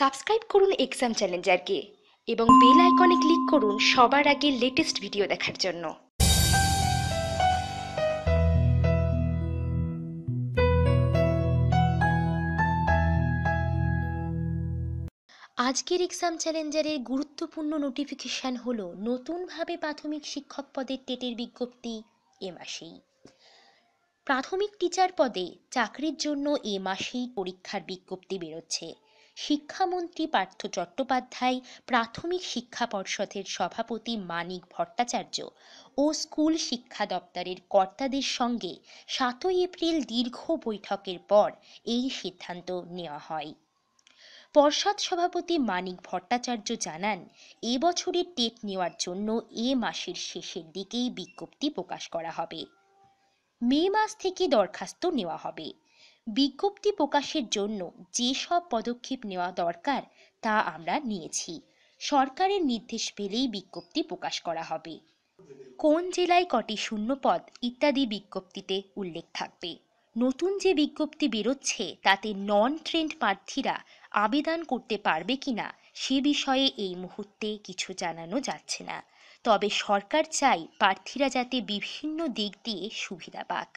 subscribe করুন exam চ্যালেঞ্জারকে এবং bell আইকনে ক্লিক করুন সবার আগে লেটেস্ট ভিডিও দেখার জন্য আজকের এক্সাম চ্যালেঞ্জারের গুরুত্বপূর্ণ নোটিফিকেশান হল নতুনভাবে প্রাথমিক শিক্ষক পদের টেটের বিজ্ঞপ্তি এ মাসেই প্রাথমিক টিচার পদে চাকরির জন্য এ মাসেই পরীক্ষার বিজ্ঞপ্তি বেরোচ্ছে শিক্ষামন্ত্রী পার্থ চট্টোপাধ্যায় প্রাথমিক শিক্ষা পর্ষদের সভাপতি মানিক ভট্টাচার্য ও স্কুল শিক্ষা দপ্তরের কর্তাদের সঙ্গে সাতই এপ্রিল দীর্ঘ বৈঠকের পর এই সিদ্ধান্ত নেওয়া হয় পর্ষদ সভাপতি মানিক ভট্টাচার্য জানান এবছরের টেট নেওয়ার জন্য এ মাসের শেষের দিকেই বিজ্ঞপ্তি প্রকাশ করা হবে মে মাস থেকে দরখাস্ত নেওয়া হবে বিজ্ঞপ্তি প্রকাশের জন্য যেসব পদক্ষেপ নেওয়া দরকার তা আমরা নিয়েছি সরকারের নির্দেশ পেলেই বিজ্ঞপ্তি প্রকাশ করা হবে কোন জেলায় কটি শূন্যপদ ইত্যাদি বিজ্ঞপ্তিতে উল্লেখ থাকবে নতুন যে বিজ্ঞপ্তি বেরোচ্ছে তাতে নন ট্রেন্ড প্রার্থীরা আবেদন করতে পারবে কিনা সে বিষয়ে এই মুহূর্তে কিছু জানানো যাচ্ছে না তবে সরকার চাই প্রার্থীরা যাতে বিভিন্ন দিক দিয়ে সুবিধা পাক